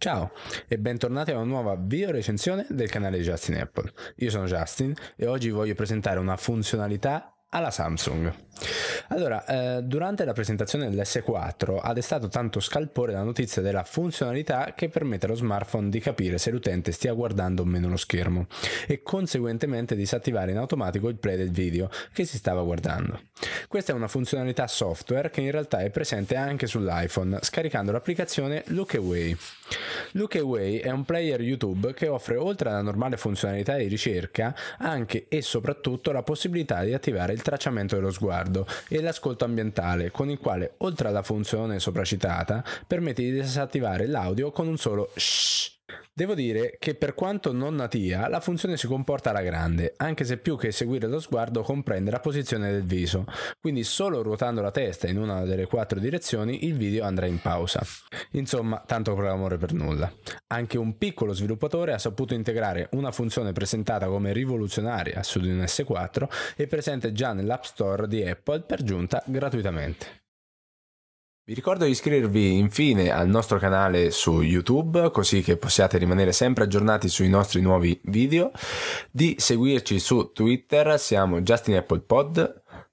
Ciao e bentornati a una nuova video recensione del canale Justin Apple. Io sono Justin e oggi voglio presentare una funzionalità alla Samsung. Allora, eh, durante la presentazione dell'S4 ha destato tanto scalpore la notizia della funzionalità che permette allo smartphone di capire se l'utente stia guardando o meno lo schermo e conseguentemente disattivare in automatico il play del video che si stava guardando. Questa è una funzionalità software che in realtà è presente anche sull'iPhone, scaricando l'applicazione Lookaway. Lookaway è un player YouTube che offre oltre alla normale funzionalità di ricerca anche e soprattutto la possibilità di attivare il tracciamento dello sguardo e l'ascolto ambientale, con il quale oltre alla funzione sopracitata permette di disattivare l'audio con un solo shhh. Devo dire che per quanto non natia, la funzione si comporta alla grande, anche se più che seguire lo sguardo comprende la posizione del viso, quindi solo ruotando la testa in una delle quattro direzioni il video andrà in pausa. Insomma, tanto clamore per nulla. Anche un piccolo sviluppatore ha saputo integrare una funzione presentata come rivoluzionaria su di un S4 e presente già nell'App Store di Apple per giunta gratuitamente. Vi ricordo di iscrivervi infine al nostro canale su YouTube così che possiate rimanere sempre aggiornati sui nostri nuovi video, di seguirci su Twitter, siamo Justin Apple Pod,